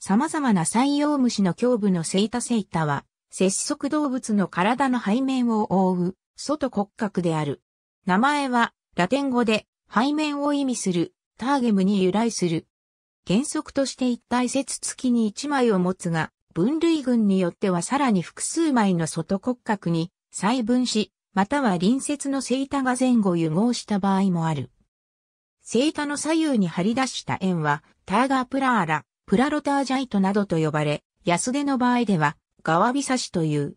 様々な採用虫の胸部のセイタセイタは、節足動物の体の背面を覆う、外骨格である。名前は、ラテン語で、背面を意味する、ターゲムに由来する。原則として一体節付きに一枚を持つが、分類群によってはさらに複数枚の外骨格に細分し、または隣接のセイタが前後融合した場合もある。セイタの左右に張り出した円は、ターガープラーラ、プラロタージャイトなどと呼ばれ、安手の場合では、ガワビサシという。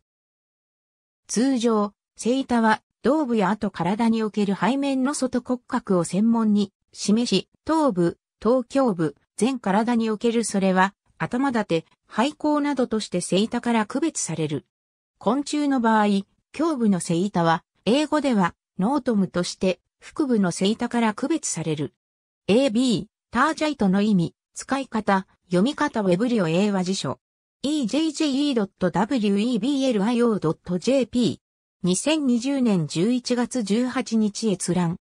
通常、セイタは、頭部や後体における背面の外骨格を専門に示し、頭部、頭胸部、全体におけるそれは、頭立て、肺甲などとしてセイタから区別される。昆虫の場合、胸部のセイタは、英語では、ノートムとして、腹部のセイタから区別される。AB、タージャイトの意味、使い方、読み方ウェブリオ英和辞書。ejje.weblio.jp。2020年11月18日閲覧。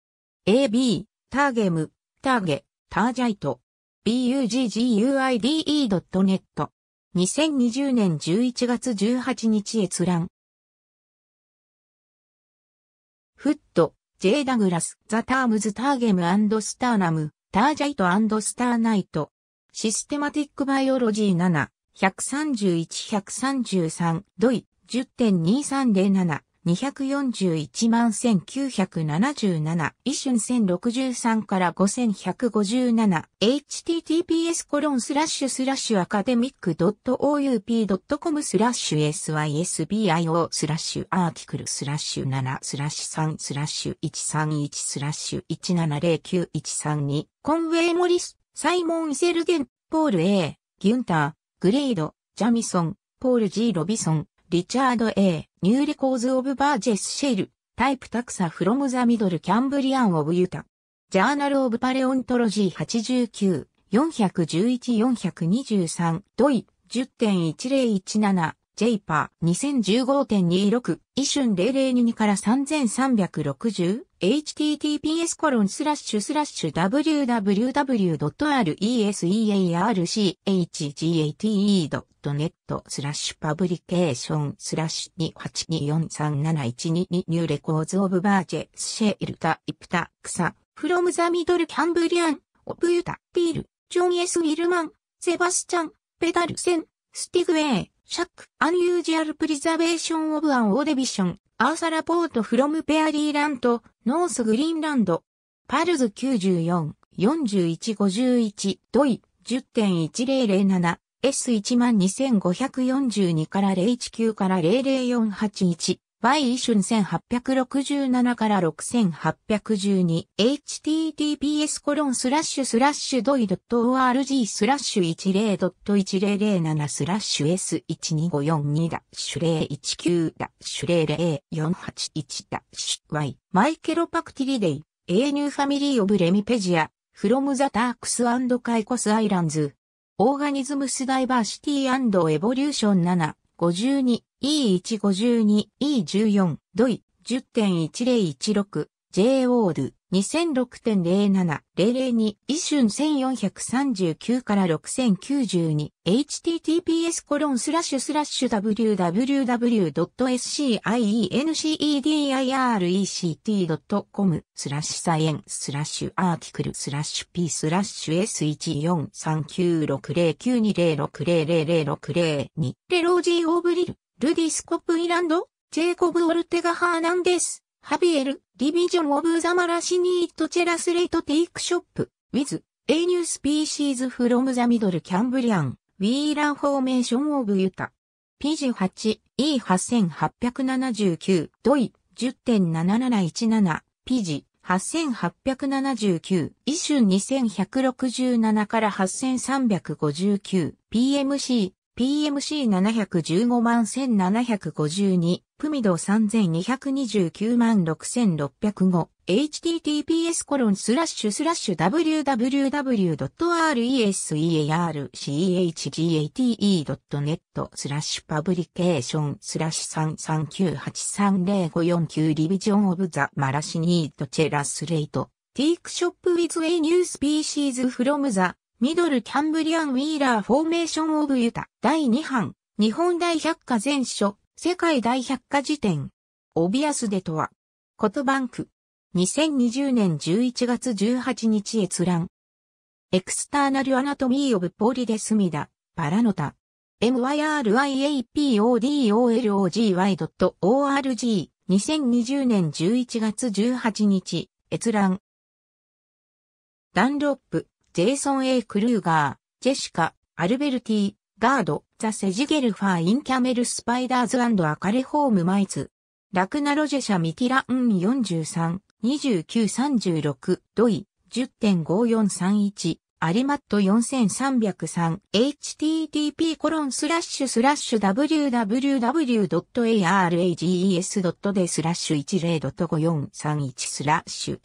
ab, ターゲム、ターゲ、タージャイト。bugguide.net。2020年11月18日閲覧。フット、J. ダグラス、ザ・タームズ・ターゲム・スターナム、タージャイト・スターナイト。システマティックバイオロジー7、131-133、ドイ、10.2307、241万1977、一瞬1063から5157、https コロンスラッシュスラッシュアカデミック .oup.com スラッシュ sysbio スラッシュアーティクルスラッシュ7スラッシュ3スラッシュ131スラッシュ1709132コンウェイモリスサイモン・セルゲン、ポール A、ギュンター、グレイド、ジャミソン、ポール G・ ロビソン、リチャード A、ニューレコーズ・オブ・バージェス・シェル、タイプタクサ・フロム・ザ・ミドル・キャンブリアン・オブ・ユタ。ジャーナル・オブ・パレオントロジー89-411-423、ドイ、10.1017、ジェイパー2015.26、イシュン0022から3360、https コロンスラッシュスラッシュ www.researchgate.net スラッシュパブリケーションスラッシュ28243712ニューレコーズオブバージェスシェルタイプタクサフロムザミドルキャンブリアンオブユタピールジョン・エス・ウィルマンセバスチャンペダルセンスティグウェイシャックアンユージアルプリザベーションオブアンオーデビションアーサラポートフロムペアリーラント、ノースグリーンランド。パルズ94、4151、ドイ、10.1007、S12542 から019から00481、by イシュン1867から 6812https コロンスラッシュスラッシュドイ .org スラッシュ10.1007スラッシュ S12542 ダッシュ019ダッシュ00481ダッシュ Y マイケロパクティリデイ A New Family of Remipedia From the Turks and Caicos Islands Organisms Diversity and Evolution 7 52 E152、E14、ドイ、10.1016、J o ール、2006.07、002、一瞬1439から 6092https コロンスラッシュスラッシュ www.sciencedirect.com スラッシュサイエンスラッシュアーティクルスラッシュ p スラッシュ s14396092060006002 レロージーオーブリルルディスコプイランド、ジェイコブ・オルテガ・ハーナンデス、ハビエル、ディビジョン・オブ・ザ・マラシニート・チェラスレイト・テイク・ショップ、ウィズ、エイニュー・スピーシーズ・フロム・ザ・ミドル・キャンブリアン、ウィーラン・フォーメーション・オブ・ユタ。m PG8E8879 ドイ10.7717ピジ8879イシュン2167から 8359PMC PMC715 万1752、プミド3229万6605、https コロンスラッシュスラッシュ w w w r e s e r c e r c h g a t e n e t スラッシュパブリケーションスラッシュ339830549リビジョンオブザマラシニートチェラスレイトティークショップウィズウェイニュースピーシーズフロムザミドルキャンブリアン・ウィーラー・フォーメーション・オブ・ユタ第2版日本大百科全書世界大百科辞典オビアスデとはコトバンク2020年11月18日閲覧エクスターナル・アナトミー・オブ・ポリデスミダパラノタ myriapodology.org 2020年11月18日閲覧ダンロップジェイソン・ A・ クルーガー、ジェシカ、アルベルティ、ガード、ザ・セジゲルファー・イン・キャメル・スパイダーズアカレ・ホーム・マイズ。ラクナ・ロジェシャ・ミティラ・ウン43、2936、ドイ、10.5431、アリマット 4303http コロンスラッシュスラッシュ www.arages.de スラッシュ10.5431スラッシュ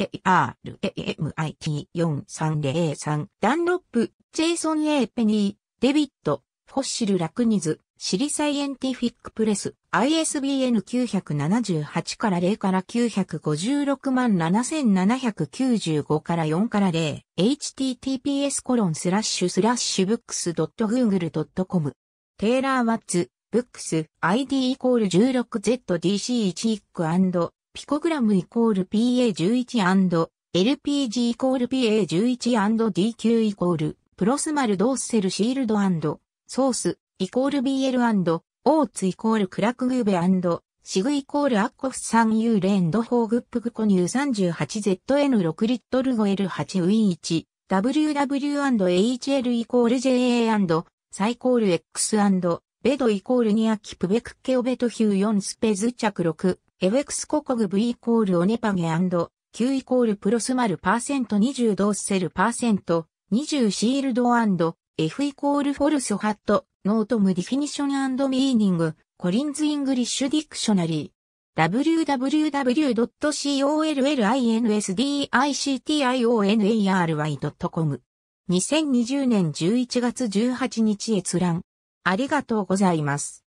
ARAMIT4303 ダンロップ、ジェイソン・エーペニー、デビット、フォッシル・ラクニズ、シリサイエンティフィックプレス ISBN 978から0から956万7795から4から0 https コロンスラッシュスラッシュブックス .google.com テイラー・ワッツ、ブックス、ID イコール 16ZDC1 イックピコグラムイコール PA11& LPG イコール PA11& DQ イコールプロスマルドーセルシールドソースイコール BL& オーツイコールクラクグーベシグイコールアッコフ3ユーレンドホーグップグコニュー 38ZN6 リットル 5L8 ウィン1 WW&HL イコール JA& サイコール X& ベドイコールニアキプベクケオベトヒュー4スペズ着6エフェクスココグ V イコールオネパゲ &Q イコールプロスマルパーセント20ドーセルパーセント20シールド &F イコールフォルスハットノートムディフィニションミーニング、コリンズ・イングリッシュ・ディクショナリー。www.collinsdictionary.com 2020年11月18日閲覧。ありがとうございます。